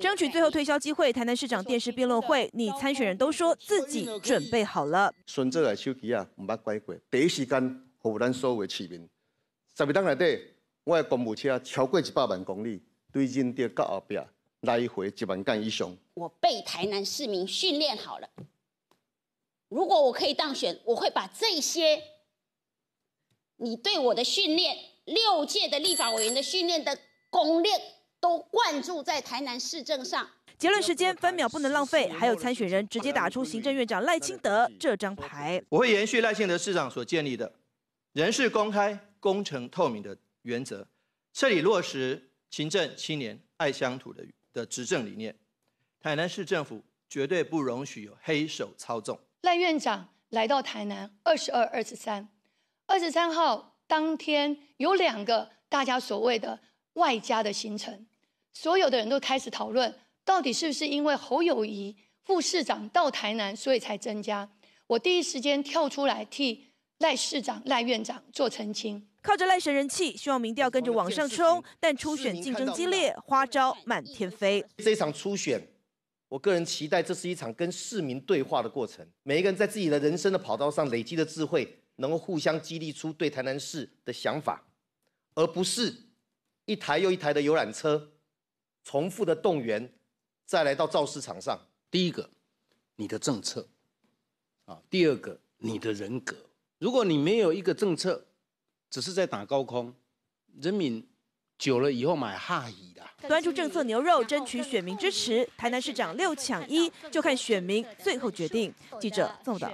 争取最后推销机会。台南市长电视辩论会，你参选人都说自己准备好了。孙子来手机啊，唔怕乖乖。第一时间，服咱所有市民。十二档内底，我的公务车超过一百万公里，对人哋到后边来回一万间以上。我被台南市民训练好了。如果我可以当选，我会把这些你对我的训练，六届的立法委员的训练的功力。都灌注在台南市政上。结论时间分秒不能浪费，还有参选人直接打出行政院长赖清德这张牌。我会延续赖清德市长所建立的人事公开、工程透明的原则，彻底落实勤政、亲年爱乡土的的执政理念。台南市政府绝对不容许有黑手操纵。赖院长来到台南二十二、二十三、二十三号当天有两个大家所谓的外加的行程。所有的人都开始讨论，到底是不是因为侯友谊副市长到台南，所以才增加？我第一时间跳出来替赖市长、赖院长做澄清。靠着赖神人气，希望民调跟着往上冲，但初选竞争激烈，花招满天飞。这场初选，我个人期待这是一场跟市民对话的过程。每一个人在自己的人生的跑道上累积的智慧，能够互相激励出对台南市的想法，而不是一台又一台的游览车。重复的动员，再来到造市场上。第一个，你的政策啊；第二个，你的人格。如果你没有一个政策，只是在打高空，人民久了以后买哈椅的。端出政策牛肉，争取选民支持。台南市长六抢一，就看选民最后决定。记者宋导。